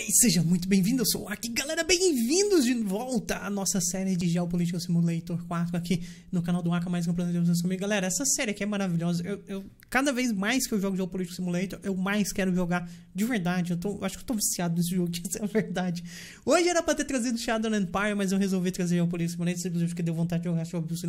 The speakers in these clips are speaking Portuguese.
aí, seja muito bem-vindo, eu sou o Aki. Galera, bem-vindos de volta à nossa série de Geopolítica Simulator 4 aqui no canal do Aka, mais um prazer de vocês comigo. Galera, essa série aqui é maravilhosa. Eu, eu, cada vez mais que eu jogo Geopolítica Simulator, eu mais quero jogar de verdade. Eu tô, acho que eu tô viciado nesse jogo, isso é a verdade. Hoje era pra ter trazido Shadow Empire, mas eu resolvi trazer Geopolítica Simulator simplesmente porque deu vontade de jogar Geopolítica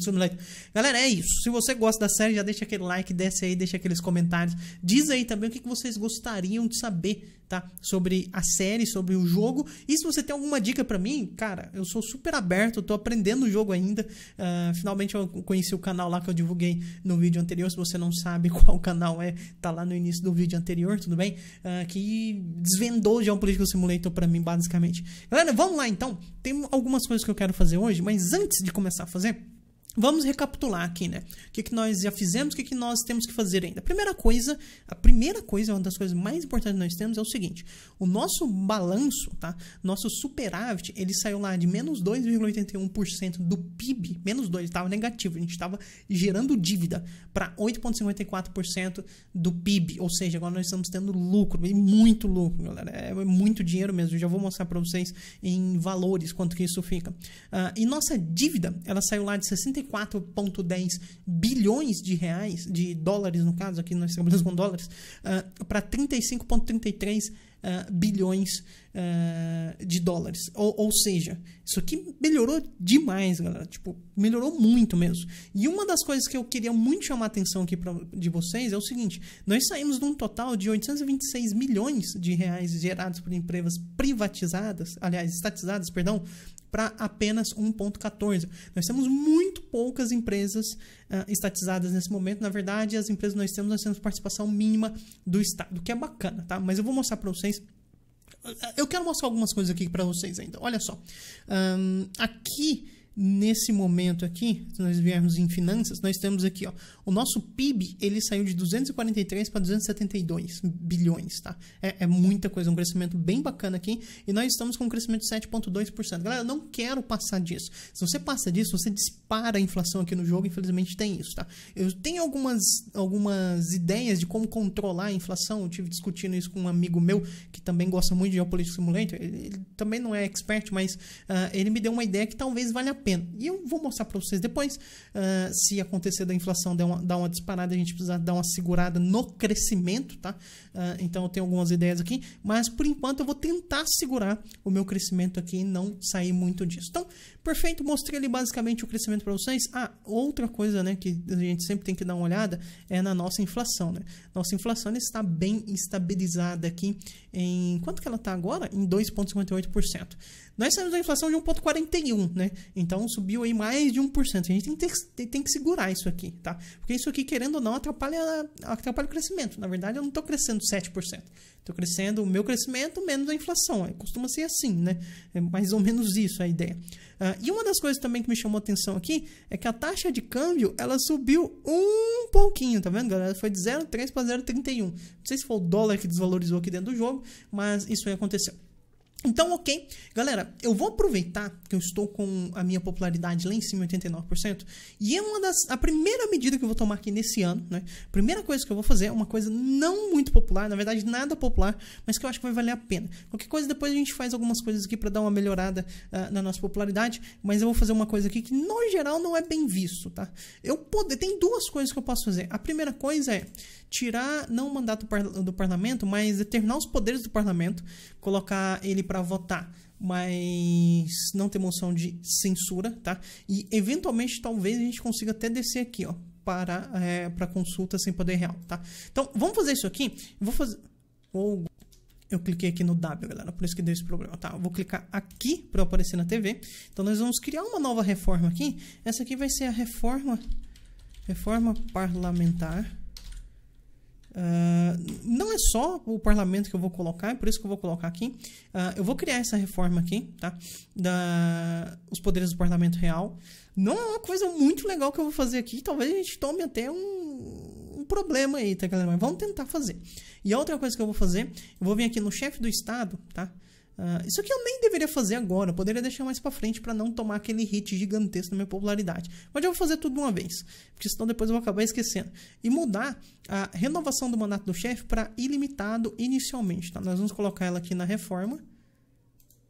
Simulator. Galera, é isso. Se você gosta da série, já deixa aquele like, desce aí, deixa aqueles comentários. Diz aí também o que vocês gostariam de saber tá? Sobre a série, sobre o jogo. E se você tem alguma dica para mim, cara, eu sou super aberto, tô aprendendo o jogo ainda. Uh, finalmente eu conheci o canal lá que eu divulguei no vídeo anterior. Se você não sabe qual canal é, tá lá no início do vídeo anterior, tudo bem? Uh, que desvendou o Political Simulator para mim, basicamente. Galera, vamos lá então. Tem algumas coisas que eu quero fazer hoje, mas antes de começar a fazer Vamos recapitular aqui, né? O que, que nós já fizemos, o que, que nós temos que fazer ainda. A primeira coisa, a primeira coisa, uma das coisas mais importantes que nós temos é o seguinte: o nosso balanço, tá? Nosso superávit, ele saiu lá de menos 2,81% do PIB, menos 2, estava negativo, a gente estava gerando dívida para 8,54% do PIB, ou seja, agora nós estamos tendo lucro, e muito lucro, galera, é, é muito dinheiro mesmo. Eu já vou mostrar para vocês em valores quanto que isso fica. Uh, e nossa dívida, ela saiu lá de 65 34,10 bilhões de reais, de dólares no caso, aqui nós trabalhamos com dólares, uh, para 35,33 bilhões uh, bilhões uh, de dólares. Ou, ou, seja, isso aqui melhorou demais, galera. Tipo, melhorou muito mesmo. E uma das coisas que eu queria muito chamar a atenção aqui pra, de vocês é o seguinte: nós saímos de um total de 826 milhões de reais gerados por empresas privatizadas, aliás, estatizadas, perdão, para apenas 1,14. Nós temos muito poucas empresas uh, estatizadas nesse momento. Na verdade, as empresas nós temos, nós temos participação mínima do Estado, que é bacana, tá? Mas eu vou mostrar para vocês eu quero mostrar algumas coisas aqui para vocês ainda. Olha só. Um, aqui nesse momento aqui, se nós viermos em finanças, nós temos aqui, ó, o nosso PIB, ele saiu de 243 para 272 bilhões, tá? É, é, muita coisa, um crescimento bem bacana aqui, e nós estamos com um crescimento de 7,2%. Galera, eu não quero passar disso. Se você passa disso, você dispara a inflação aqui no jogo, infelizmente tem isso, tá? Eu tenho algumas, algumas ideias de como controlar a inflação, eu tive discutindo isso com um amigo meu, que também gosta muito de Geopolitical Simulator, ele, ele também não é expert, mas uh, ele me deu uma ideia que talvez valha a pena. E eu vou mostrar para vocês depois. Uh, se acontecer da inflação dar uma, dar uma disparada, a gente precisa dar uma segurada no crescimento, tá? Uh, então eu tenho algumas ideias aqui. Mas por enquanto eu vou tentar segurar o meu crescimento aqui e não sair muito disso. Então, Perfeito, mostrei ali basicamente o crescimento para vocês. Ah, outra coisa né, que a gente sempre tem que dar uma olhada é na nossa inflação. Né? Nossa inflação está bem estabilizada aqui em... Quanto que ela está agora? Em 2,58%. Nós temos uma inflação de 1,41%, né? Então subiu aí mais de 1%. A gente tem que, ter, tem que segurar isso aqui, tá? Porque isso aqui, querendo ou não, atrapalha, atrapalha o crescimento. Na verdade, eu não estou crescendo 7%. Estou crescendo o meu crescimento menos a inflação. Costuma ser assim, né? É mais ou menos isso a ideia. Uh, e uma das coisas também que me chamou atenção aqui é que a taxa de câmbio ela subiu um pouquinho, tá vendo, galera? Foi de 0,3 para 0,31. Não sei se foi o dólar que desvalorizou aqui dentro do jogo, mas isso aí aconteceu. Então, ok. Galera, eu vou aproveitar que eu estou com a minha popularidade lá em cima, 89%, e é uma das. A primeira medida que eu vou tomar aqui nesse ano, né? Primeira coisa que eu vou fazer é uma coisa não muito popular, na verdade, nada popular, mas que eu acho que vai valer a pena. Qualquer coisa, depois a gente faz algumas coisas aqui para dar uma melhorada uh, na nossa popularidade, mas eu vou fazer uma coisa aqui que, no geral, não é bem visto, tá? Eu poder. Tem duas coisas que eu posso fazer. A primeira coisa é tirar, não o mandato do, par do parlamento, mas determinar os poderes do parlamento, colocar ele para votar, mas não tem moção de censura, tá? E eventualmente talvez a gente consiga até descer aqui, ó, para é, para consulta sem poder real, tá? Então, vamos fazer isso aqui. vou fazer ou eu cliquei aqui no W, galera, por isso que deu esse problema, tá? vou clicar aqui para aparecer na TV. Então, nós vamos criar uma nova reforma aqui. Essa aqui vai ser a reforma reforma parlamentar Uh, não é só o parlamento que eu vou colocar, é por isso que eu vou colocar aqui. Uh, eu vou criar essa reforma aqui, tá? Da, os poderes do parlamento real. Não é uma coisa muito legal que eu vou fazer aqui. Talvez a gente tome até um, um problema aí, tá, galera? Mas vamos tentar fazer. E a outra coisa que eu vou fazer, eu vou vir aqui no chefe do estado, tá? Uh, isso aqui eu nem deveria fazer agora, eu poderia deixar mais para frente para não tomar aquele hit gigantesco na minha popularidade. Mas eu vou fazer tudo de uma vez, porque senão depois eu vou acabar esquecendo. E mudar a renovação do mandato do chefe para ilimitado inicialmente, tá? Nós vamos colocar ela aqui na reforma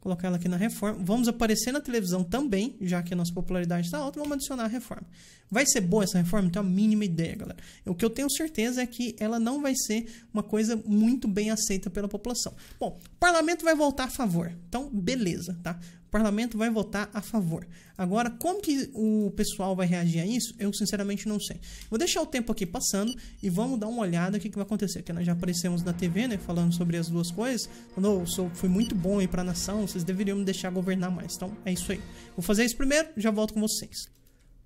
colocar ela aqui na reforma. Vamos aparecer na televisão também, já que a nossa popularidade está alta, vamos adicionar a reforma. Vai ser boa essa reforma? Então, a mínima ideia, galera. O que eu tenho certeza é que ela não vai ser uma coisa muito bem aceita pela população. Bom, o parlamento vai voltar a favor. Então, beleza, tá? parlamento vai votar a favor. Agora, como que o pessoal vai reagir a isso? Eu sinceramente não sei. Vou deixar o tempo aqui passando e vamos dar uma olhada no que, que vai acontecer. Que nós já aparecemos na TV, né? Falando sobre as duas coisas. Falando, oh, eu sou, fui muito bom aí pra nação, vocês deveriam me deixar governar mais. Então, é isso aí. Vou fazer isso primeiro, já volto com vocês.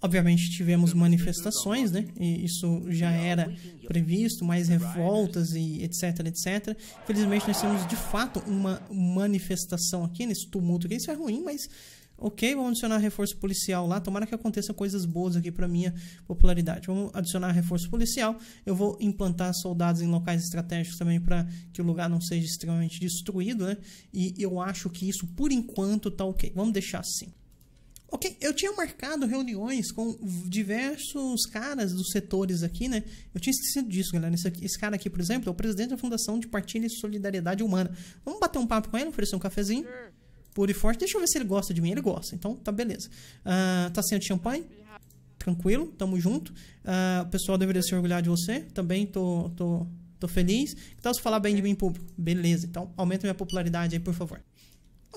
Obviamente tivemos manifestações, né? E isso já era previsto, mais revoltas e etc, etc. Felizmente nós temos de fato uma manifestação aqui nesse tumulto aqui. Isso é ruim, mas ok, vamos adicionar reforço policial lá. Tomara que aconteça coisas boas aqui para minha popularidade. Vamos adicionar reforço policial. Eu vou implantar soldados em locais estratégicos também para que o lugar não seja extremamente destruído, né? E eu acho que isso por enquanto tá ok. Vamos deixar assim. Ok, eu tinha marcado reuniões com diversos caras dos setores aqui, né? Eu tinha esquecido disso, galera. Esse, esse cara aqui, por exemplo, é o presidente da Fundação de Partilha e Solidariedade Humana. Vamos bater um papo com ele, oferecer um cafezinho? Puro e forte. Deixa eu ver se ele gosta de mim. Ele gosta, então tá beleza. Uh, tá sem champanhe? Tranquilo, tamo junto. Uh, o pessoal deveria se orgulhar de você. Também tô, tô, tô feliz. Então, se falar bem de mim em público? Beleza, então aumenta minha popularidade aí, por favor.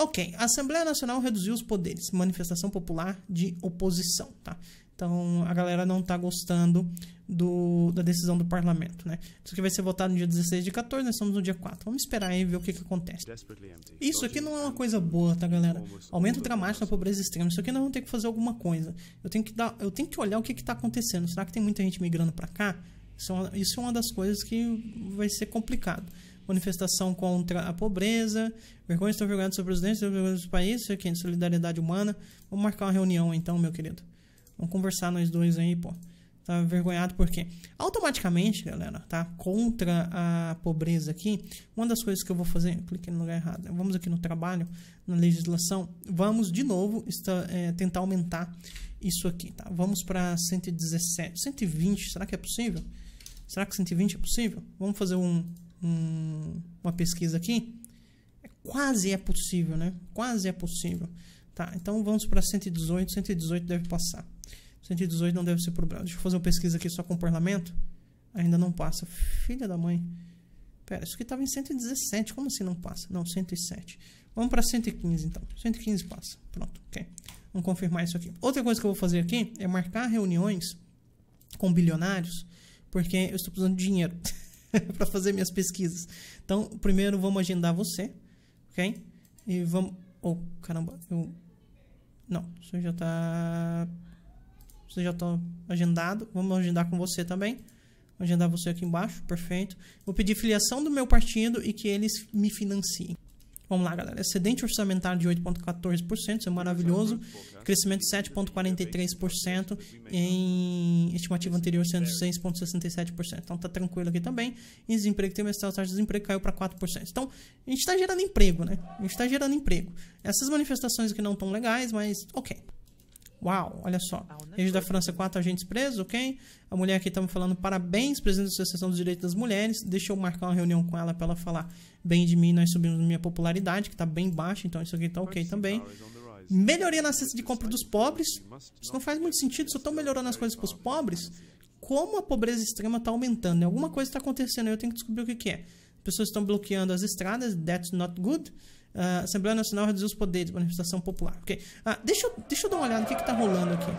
Ok, a Assembleia Nacional reduziu os poderes, manifestação popular de oposição, tá? Então a galera não tá gostando do, da decisão do parlamento, né? Isso aqui vai ser votado no dia 16 de 14, nós estamos no dia 4. Vamos esperar aí ver o que, que acontece. Isso aqui não é uma coisa boa, tá, galera? Aumento dramático da pobreza extrema. Isso aqui nós vamos ter que fazer alguma coisa. Eu tenho que, dar, eu tenho que olhar o que, que tá acontecendo. Será que tem muita gente migrando para cá? Isso é, uma, isso é uma das coisas que vai ser complicado manifestação contra a pobreza, vergonha estão jogadas sobre os dentes do país, isso aqui, é de solidariedade humana. Vamos marcar uma reunião então, meu querido. Vamos conversar nós dois aí, pô. Tá envergonhado quê? automaticamente, galera, tá? Contra a pobreza aqui, uma das coisas que eu vou fazer, cliquei no lugar errado. Né? Vamos aqui no trabalho, na legislação, vamos de novo está, é, tentar aumentar isso aqui, tá? Vamos para 117, 120, será que é possível? Será que 120 é possível? Vamos fazer um um, uma pesquisa aqui, é quase é possível, né? Quase é possível. Tá, então vamos para 118, 118 deve passar. 118 não deve ser problema. Deixa eu fazer uma pesquisa aqui só com o parlamento. Ainda não passa. Filha da mãe. Pera, isso aqui estava em 117, como assim não passa? Não, 107. Vamos para 115 então. 115 passa. Pronto, ok. Vamos confirmar isso aqui. Outra coisa que eu vou fazer aqui é marcar reuniões com bilionários, porque eu estou precisando de dinheiro. para fazer minhas pesquisas. Então, primeiro vamos agendar você, ok? E vamos. Oh, caramba, eu. Não, você já tá. Você já tá agendado. Vamos agendar com você também. Vou agendar você aqui embaixo, perfeito. Vou pedir filiação do meu partido e que eles me financiem. Vamos lá, galera. Excedente orçamentário de 8,14%, isso é maravilhoso. Crescimento de 7,43% em estimativa anterior sendo 6,67%. Então tá tranquilo aqui também. E desemprego trimestral, taxa de desemprego caiu para 4%. Então, a gente está gerando emprego, né? A gente está gerando emprego. Essas manifestações aqui não estão legais, mas ok. Uau, olha só. É Rede da França, quatro agentes presos, ok? A mulher aqui estamos falando, parabéns, presidente da Associação dos Direitos das Mulheres. Deixa eu marcar uma reunião com ela para ela falar bem de mim. Nós subimos minha popularidade, que está bem baixa, então isso aqui está ok também. Melhoria na cesta de compra dos pobres. Isso não faz muito sentido, só estão melhorando as coisas para os pobres. Como a pobreza extrema está aumentando, né? Alguma coisa está acontecendo, eu tenho que descobrir o que, que é. Pessoas estão bloqueando as estradas, that's not good. Assembleia Nacional reduzir os poderes, manifestação popular. Ok. Ah, deixa, eu, deixa eu dar uma olhada no que, que tá rolando aqui.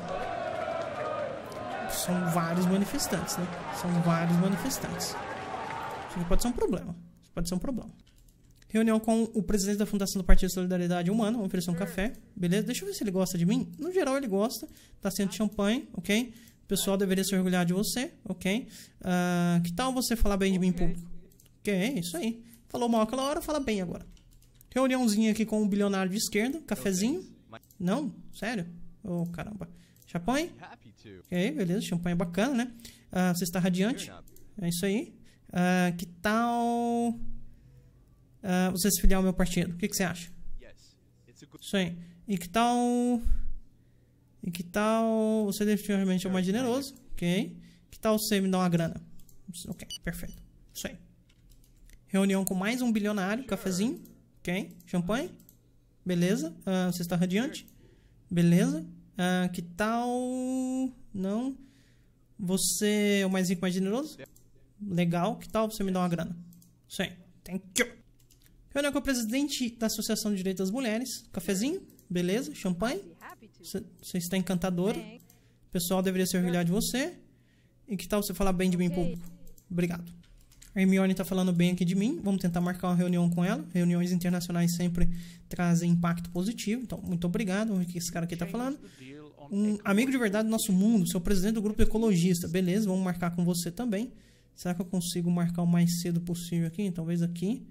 São vários manifestantes, né? São vários manifestantes. Isso aqui pode ser um problema. Isso pode ser um problema. Reunião com o presidente da Fundação do Partido Solidariedade Humana. Vamos oferecer um café. Beleza? Deixa eu ver se ele gosta de mim. No geral, ele gosta. Tá sendo champanhe, ok? O pessoal deveria se orgulhar de você, ok? Uh, que tal você falar bem de mim em público? Ok, é isso aí. Falou mal aquela hora, fala bem agora. Reuniãozinha aqui com um bilionário de esquerda, cafezinho. Não? Sério? Ô, oh, caramba. Champanhe? Ok, beleza, champanhe é bacana, né? Ah, você está radiante. É isso aí. Ah, que tal ah, você se filiar ao meu partido? O que, que você acha? Isso aí. E que tal... E que tal você definitivamente é mais generoso, ok? Que tal você me dar uma grana? Ok, perfeito. Isso aí. Reunião com mais um bilionário, cafezinho quem? Champanhe? Beleza. Uh, você está radiante? Beleza. Uh, que tal... Não. Você é o mais rico, mais generoso? Legal. Que tal você me dar uma grana? Sim. Thank you. Reunião com o presidente da Associação de Direitos das Mulheres. Cafezinho? Beleza. Champanhe? Você está encantadora. O pessoal deveria se orgulhar de você. E que tal você falar bem de mim em público? Obrigado. A Hermione está falando bem aqui de mim. Vamos tentar marcar uma reunião com ela. Reuniões internacionais sempre trazem impacto positivo. Então, muito obrigado. O que esse cara aqui está falando? Um amigo de verdade do nosso mundo. Seu presidente do grupo ecologista. Beleza, vamos marcar com você também. Será que eu consigo marcar o mais cedo possível aqui? Talvez aqui.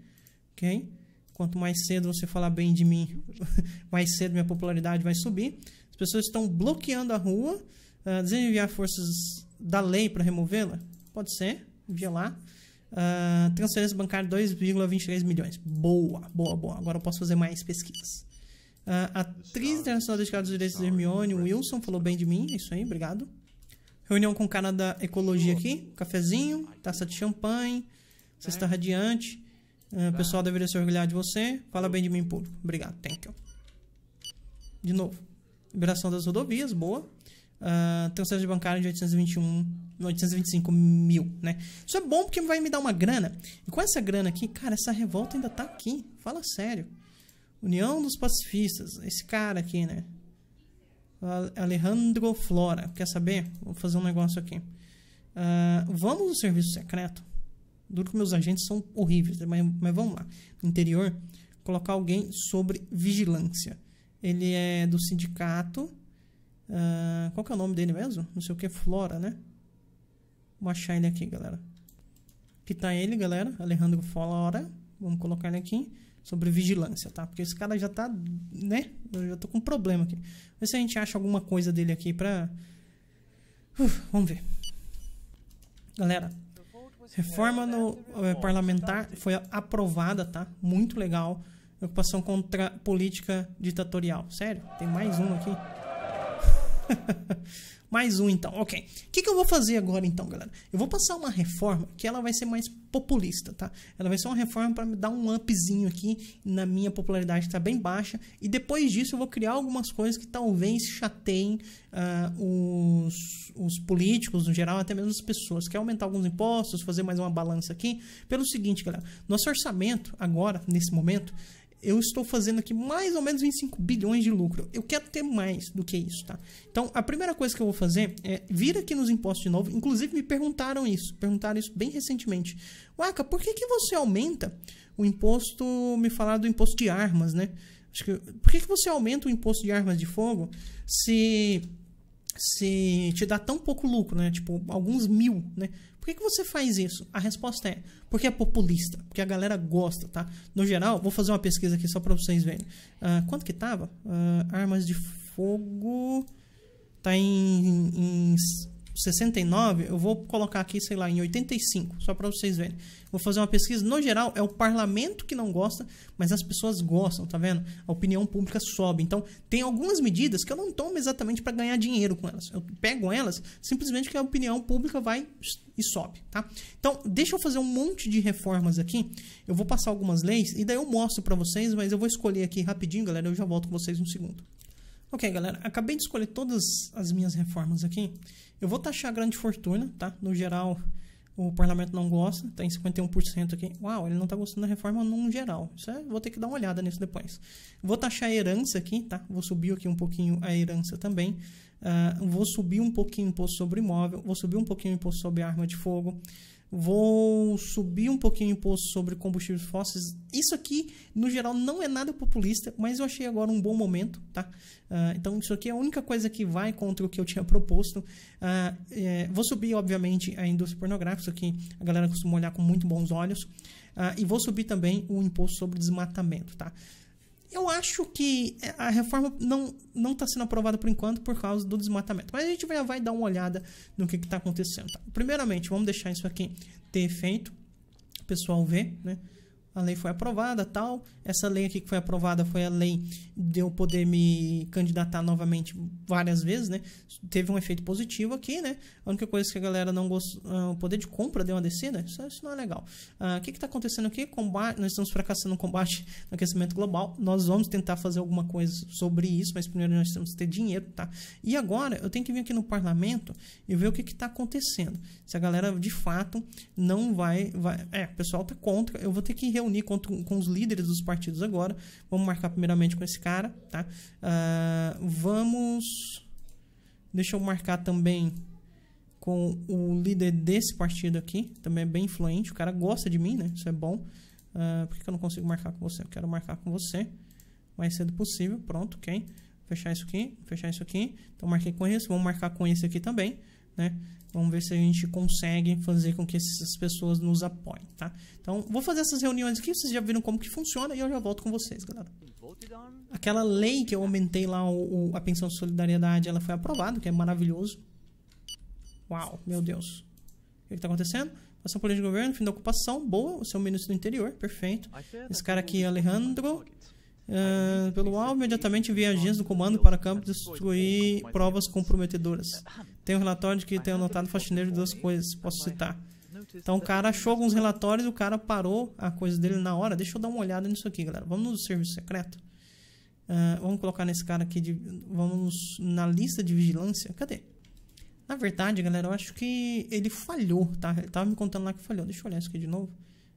Ok? Quanto mais cedo você falar bem de mim, mais cedo minha popularidade vai subir. As pessoas estão bloqueando a rua. Uh, ah, desenviar forças da lei para removê-la? Pode ser. Via lá. Uh, transferência bancária 2,23 milhões. Boa, boa, boa. Agora eu posso fazer mais pesquisas. Uh, atriz internacional dedicada aos direitos de Hermione Wilson falou bem de mim. É isso aí, obrigado. Reunião com o cara da ecologia aqui. Cafezinho, taça de champanhe. Você está né? radiante. Uh, o tá. pessoal deveria se orgulhar de você. Fala bem de mim em público. Obrigado, thank you. De novo. Liberação das rodovias, boa. Uh, tem um bancário de 821, 825 mil, né? Isso é bom porque vai me dar uma grana. E com essa grana aqui, cara, essa revolta ainda tá aqui. Fala sério. União dos Pacifistas. Esse cara aqui, né? Alejandro Flora. Quer saber? Vou fazer um negócio aqui. Uh, vamos no serviço secreto. Duro que meus agentes são horríveis, mas, mas vamos lá. No interior, colocar alguém sobre vigilância. Ele é do sindicato Uh, qual que é o nome dele mesmo? Não sei o que, Flora, né? Vou achar ele aqui, galera. Aqui tá ele, galera. Alejandro Flora. Vamos colocar ele aqui. Sobre vigilância, tá? Porque esse cara já tá, né? Eu já tô com um problema aqui. Vê se a gente acha alguma coisa dele aqui pra... Uf, vamos ver. Galera, reforma no eh, parlamentar foi aprovada, tá? Muito legal. Ocupação contra política ditatorial. Sério, tem mais um aqui. mais um então, ok. O que, que, eu vou fazer agora então, galera? Eu vou passar uma reforma que ela vai ser mais populista, tá? Ela vai ser uma reforma para me dar um upzinho aqui na minha popularidade que tá bem baixa. E depois disso eu vou criar algumas coisas que talvez chateiem uh, os, os políticos no geral, até mesmo as pessoas. Quer aumentar alguns impostos, fazer mais uma balança aqui? Pelo seguinte, galera, nosso orçamento agora, nesse momento, eu estou fazendo aqui mais ou menos 25 bilhões de lucro. Eu quero ter mais do que isso, tá? Então, a primeira coisa que eu vou fazer é vir aqui nos impostos de novo. Inclusive, me perguntaram isso. Perguntaram isso bem recentemente. Waka, por que, que você aumenta o imposto... Me falaram do imposto de armas, né? Acho que, por que, que você aumenta o imposto de armas de fogo se se te dá tão pouco lucro, né? Tipo, alguns mil, né? que, que você faz isso? A resposta é porque é populista, porque a galera gosta, tá? No geral, vou fazer uma pesquisa aqui só para vocês verem. Uh, quanto que tava? Uh, armas de fogo tá em, em 69, eu vou colocar aqui, sei lá, em 85, só para vocês verem. Vou fazer uma pesquisa, no geral é o parlamento que não gosta, mas as pessoas gostam, tá vendo? A opinião pública sobe. Então, tem algumas medidas que eu não tomo exatamente para ganhar dinheiro com elas. Eu pego elas simplesmente porque a opinião pública vai e sobe, tá? Então, deixa eu fazer um monte de reformas aqui. Eu vou passar algumas leis e daí eu mostro para vocês, mas eu vou escolher aqui rapidinho, galera, eu já volto com vocês um segundo. Ok, galera, acabei de escolher todas as minhas reformas aqui. Eu vou taxar a grande fortuna, tá? No geral, o parlamento não gosta, tá em 51% aqui. Uau, ele não tá gostando da reforma no geral. Isso é, vou ter que dar uma olhada nisso depois. Vou taxar a herança aqui, tá? Vou subir aqui um pouquinho a herança também. Uh, vou subir um pouquinho o imposto sobre imóvel, vou subir um pouquinho o imposto sobre arma de fogo vou subir um pouquinho o imposto sobre combustíveis fósseis. Isso aqui, no geral, não é nada populista, mas eu achei agora um bom momento, tá? Uh, então, isso aqui é a única coisa que vai contra o que eu tinha proposto. Uh, é, vou subir, obviamente, a indústria pornográfica, isso aqui a galera costuma olhar com muito bons olhos. Uh, e vou subir também o imposto sobre desmatamento, tá? eu acho que é, a reforma não não está sendo aprovada por enquanto por causa do desmatamento. Mas a gente vai, vai dar uma olhada no que está acontecendo. Tá? Primeiramente, vamos deixar isso aqui ter efeito, o pessoal vê, né? a lei foi aprovada, tal. Essa lei aqui que foi aprovada foi a lei de eu poder me candidatar novamente várias vezes, né? Teve um efeito positivo aqui, né? A única coisa que a galera não gostou, ah, o poder de compra deu uma descida, isso, isso não é legal. Ah, o ah, que está acontecendo aqui? Combate, nós estamos fracassando no combate no aquecimento global. Nós vamos tentar fazer alguma coisa sobre isso, mas primeiro nós temos que ter dinheiro, tá? E agora eu tenho que vir aqui no parlamento e ver o que está acontecendo. Se a galera de fato não vai, vai, é, o pessoal tá contra, eu vou ter que reunir reunir com, com os líderes dos partidos agora. Vamos marcar primeiramente com esse cara, tá? Uh, vamos... Deixa eu marcar também com o líder desse partido aqui. Também é bem influente. O cara gosta de mim, né? Isso é bom. Uh, por que eu não consigo marcar com você? Eu quero marcar com você. O mais cedo possível. Pronto, ok. Fechar isso aqui. Fechar isso aqui. Então, marquei com esse. Vamos marcar com esse aqui também né? Vamos ver se a gente consegue fazer com que essas pessoas nos apoiem, tá? Então, vou fazer essas reuniões aqui, vocês já viram como que funciona e eu já volto com vocês, galera. Aquela lei que eu aumentei lá, o, a pensão de solidariedade, ela foi aprovada, que é maravilhoso. Uau, meu Deus. O que está acontecendo? Passou política de governo, fim da ocupação, boa, o seu ministro do interior, perfeito. Esse cara aqui, Alejandro... Uh, pelo alvo, imediatamente enviei agentes do comando para campo é destruir é provas comprometedoras. Tem um relatório de que tem anotado faxineiro de duas coisas, posso citar. Então o cara achou alguns relatórios e o cara parou a coisa dele na hora. Deixa eu dar uma olhada nisso aqui, galera. Vamos no serviço secreto. Uh, vamos colocar nesse cara aqui, de, vamos na lista de vigilância. Cadê? Na verdade, galera, eu acho que ele falhou, tá? Ele tava me contando lá que falhou. Deixa eu olhar isso aqui de novo.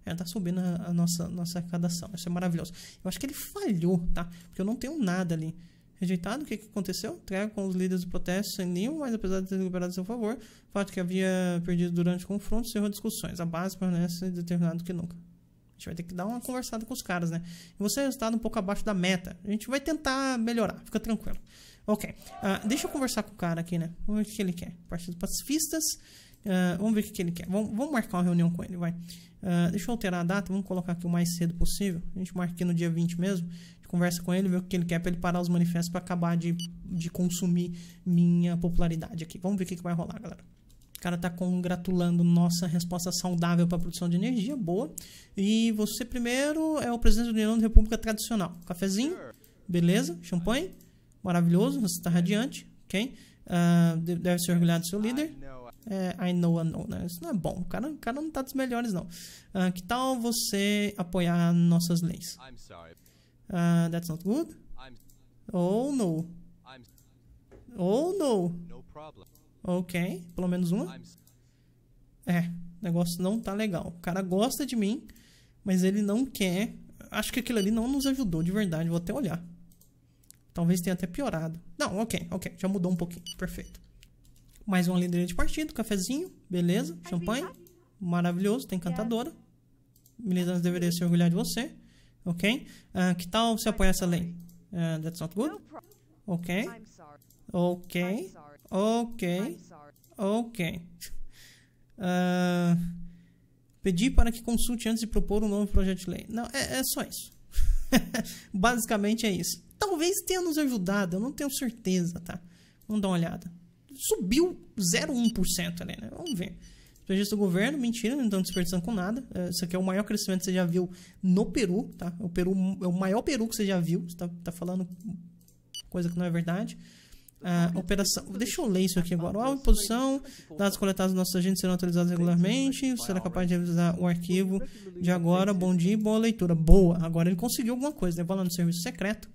Ela tá subindo a, a nossa, nossa arrecadação. Isso é maravilhoso. Eu acho que ele falhou, tá? Porque eu não tenho nada ali. Rejeitado, o que, que aconteceu? Trago com os líderes do protesto sem nenhum, mas apesar de ter liberado a seu favor, o fato que havia perdido durante confrontos e discussões. A base permanece determinada do que nunca. A gente vai ter que dar uma conversada com os caras, né? E você é resultado um pouco abaixo da meta. A gente vai tentar melhorar, fica tranquilo. Ok, uh, deixa eu conversar com o cara aqui, né? Vamos ver o que ele quer. Partido Pacifistas. Uh, vamos ver o que, que ele quer. Vamos, vamos, marcar uma reunião com ele, vai. Uh, deixa eu alterar a data, vamos colocar aqui o mais cedo possível. A gente marca aqui no dia 20 mesmo. A gente conversa com ele, vê o que ele quer para ele parar os manifestos para acabar de, de consumir minha popularidade aqui. Vamos ver o que, que vai rolar, galera. O cara está congratulando nossa resposta saudável para a produção de energia, boa. E você primeiro é o presidente do União da República Tradicional. Cafezinho, beleza, champanhe, maravilhoso, você está radiante, ok? Uh, deve ser orgulhado do seu líder é, I know, I know, né? Isso não é bom. O cara, o cara não tá dos melhores, não. Uh, que tal você apoiar nossas leis? Uh, that's not good. Oh, no. Oh, no. Ok, pelo menos uma. É, o negócio não tá legal. O cara gosta de mim, mas ele não quer. Acho que aquilo ali não nos ajudou de verdade. Vou até olhar. Talvez tenha até piorado. Não, ok, ok. Já mudou um pouquinho. Perfeito mais uma liderança de partido, cafezinho, beleza, champanhe, maravilhoso, tá encantadora. Militantes deveria se orgulhar de você, ok? Uh, que tal se apoiar essa lei? Uh, that's not good? Ok. Ok. Ok. Ok. Uh, ah, pedir para que consulte antes de propor um novo projeto de lei. Não, é, é só isso. Basicamente é isso. Talvez tenha nos ajudado, eu não tenho certeza, tá? Vamos dar uma olhada subiu 0,1% ali, né? Vamos ver. Despesas do governo, mentira, não estão desperdiçando com nada. É, isso aqui é o maior crescimento que você já viu no Peru, tá? O Peru é o maior Peru que você já viu. Você tá, tá falando coisa que não é verdade. Ah, operação. Deixa eu ler isso aqui agora. Ah, posição Dados coletados dos nossos agentes serão atualizados regularmente. Será capaz de revisar o arquivo de agora. Bom dia e boa leitura. Boa. Agora ele conseguiu alguma coisa, né? lá no serviço secreto.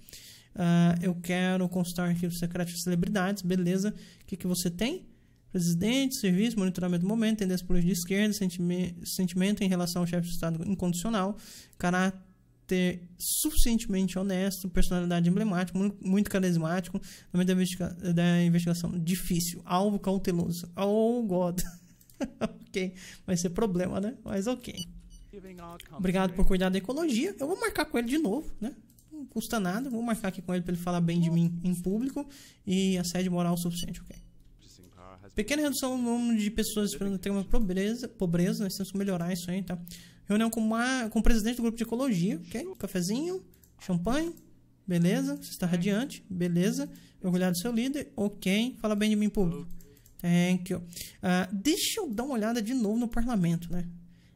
Ah, eu quero consultar arquivo secreto de celebridades, beleza. O que, que você tem? Presidente, serviço, monitoramento do momento, tendência política de esquerda, sentime sentimento em relação ao chefe de Estado incondicional, caráter suficientemente honesto, personalidade emblemática, muito, muito carismático, no meio da, investiga da investigação difícil, alvo cauteloso. Oh, God. ok, vai ser problema, né? Mas ok. Obrigado por cuidar da ecologia. Eu vou marcar com ele de novo, né? não custa nada, vou marcar aqui com ele para ele falar bem de mim em público e assédio moral é suficiente, ok? Pequena redução no número de pessoas esperando ter uma pobreza, pobreza, nós temos que melhorar isso aí, tá? Reunião com, uma, com o presidente do grupo de ecologia, ok? Cafezinho, champanhe, beleza? Você está radiante, beleza? Orgulhado do seu líder, ok? Fala bem de mim em público. Thank you. Uh, deixa eu dar uma olhada de novo no parlamento, né?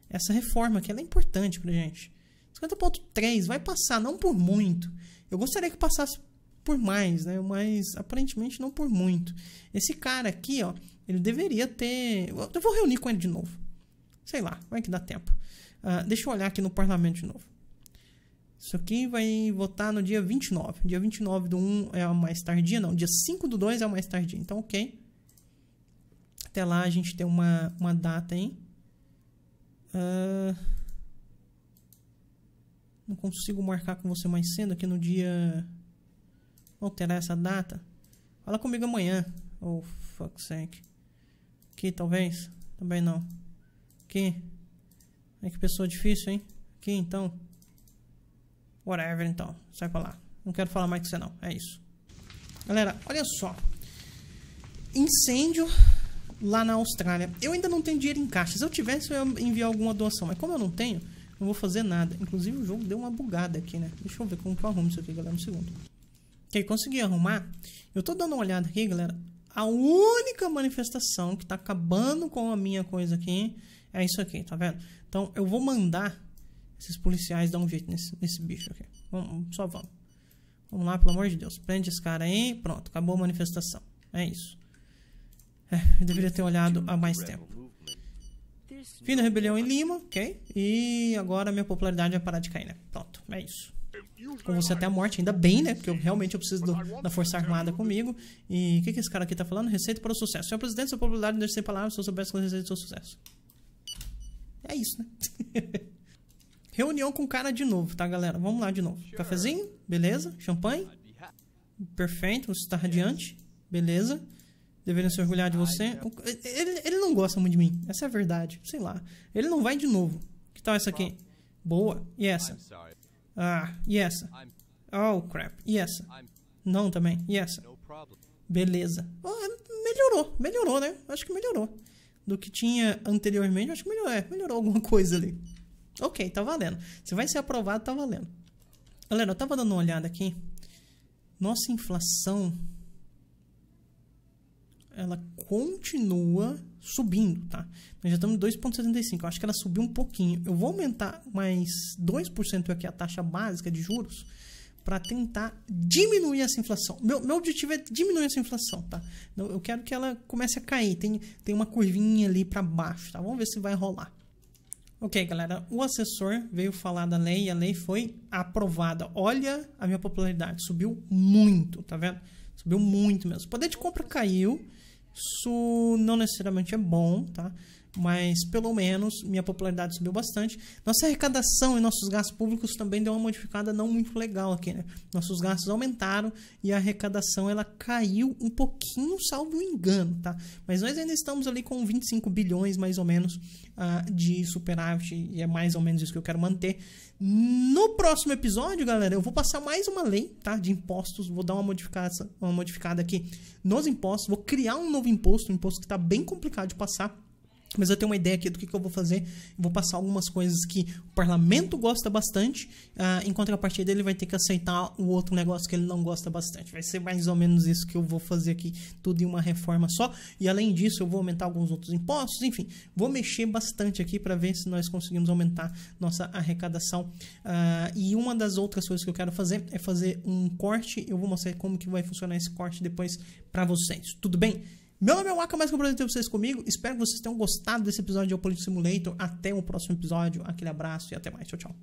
Essa reforma aqui, ela é importante pra gente. 50.3 vai passar, não por muito. Eu gostaria que passasse por mais, né? Mas aparentemente não por muito. Esse cara aqui, ó, ele deveria ter. Eu vou reunir com ele de novo. Sei lá, vai que dá tempo. Uh, deixa eu olhar aqui no parlamento de novo. Isso aqui vai votar no dia 29. Dia 29 do 1 é a mais tardia, não. Dia 5 do 2 é a mais tardia. Então, ok. Até lá a gente tem uma, uma data, hein? Uh... Não consigo marcar com você mais cedo aqui no dia... Alterar essa data. Fala comigo amanhã. Oh, fuck sake. Aqui, talvez. Também não. Aqui. É que pessoa difícil, hein? Aqui, então. Whatever, então. Sai pra lá. Não quero falar mais com você, não. É isso. Galera, olha só. Incêndio lá na Austrália. Eu ainda não tenho dinheiro em caixa. Se eu tivesse, eu ia enviar alguma doação. Mas como eu não tenho não vou fazer nada. Inclusive o jogo deu uma bugada aqui, né? Deixa eu ver como que eu arrumo isso aqui, galera, um segundo. Ok, consegui arrumar. Eu tô dando uma olhada aqui, galera. A única manifestação que tá acabando com a minha coisa aqui é isso aqui, tá vendo? Então eu vou mandar esses policiais dar um jeito nesse, nesse bicho aqui. Vamos, só vamos. Vamos lá, pelo amor de Deus. Prende esse cara aí. Pronto, acabou a manifestação. É isso. É, eu deveria ter olhado há mais tempo. Fim da rebelião em Lima, ok? E agora minha popularidade vai parar de cair, né? Pronto, é isso. Com você até a morte, ainda bem, né? Porque eu realmente eu preciso do, da Força Armada comigo. E o que, que esse cara aqui tá falando? Receita para o sucesso. Senhor presidente, sua popularidade deixa sem palavras se eu soubesse que receita do seu sucesso. É isso, né? Reunião com o cara de novo, tá, galera? Vamos lá de novo. Cafezinho, beleza? Champanhe. Perfeito, você tá radiante. Beleza deveriam se orgulhar de você. Ele, ele não gosta muito de mim. Essa é a verdade. Sei lá. Ele não vai de novo. Que tal essa aqui? Boa. E essa? Ah, e essa? Oh, crap. E essa? Não também. E essa? Beleza. Oh, é, melhorou. Melhorou, né? Acho que melhorou. Do que tinha anteriormente, acho que melhorou. É, melhorou alguma coisa ali. Ok, tá valendo. Se vai ser aprovado, tá valendo. Galera, eu tava dando uma olhada aqui. Nossa inflação ela continua subindo, tá? Nós já estamos em 2,75. Eu acho que ela subiu um pouquinho. Eu vou aumentar mais 2% aqui a taxa básica de juros para tentar diminuir essa inflação. Meu, meu objetivo é diminuir essa inflação, tá? Então, eu quero que ela comece a cair. Tem, tem uma curvinha ali para baixo, tá? Vamos ver se vai rolar. Ok, galera, o assessor veio falar da lei e a lei foi aprovada. Olha a minha popularidade, subiu muito, tá vendo? Subiu muito mesmo. O poder de compra caiu. Isso não necessariamente é bom, tá? mas pelo menos minha popularidade subiu bastante. Nossa arrecadação e nossos gastos públicos também deu uma modificada não muito legal aqui, né? Nossos gastos aumentaram e a arrecadação ela caiu um pouquinho, salvo engano, tá? Mas nós ainda estamos ali com 25 bilhões mais ou menos uh, de superávit e é mais ou menos isso que eu quero manter. No próximo episódio, galera, eu vou passar mais uma lei, tá? De impostos, vou dar uma modificada, uma modificada aqui nos impostos, vou criar um novo imposto, um imposto que está bem complicado de passar mas eu tenho uma ideia aqui do que, que eu vou fazer. vou passar algumas coisas que o parlamento gosta bastante. Uh, em contrapartida, ele vai ter que aceitar o outro negócio que ele não gosta bastante. Vai ser mais ou menos isso que eu vou fazer aqui, tudo em uma reforma só. E além disso, eu vou aumentar alguns outros impostos. Enfim, vou mexer bastante aqui para ver se nós conseguimos aumentar nossa arrecadação. Uh, e uma das outras coisas que eu quero fazer é fazer um corte. Eu vou mostrar como que vai funcionar esse corte depois para vocês. Tudo bem? Meu nome é Waka, mais prazer ter vocês comigo. Espero que vocês tenham gostado desse episódio de Geopolitics Simulator. Até o próximo episódio. Aquele abraço e até mais. Tchau, tchau.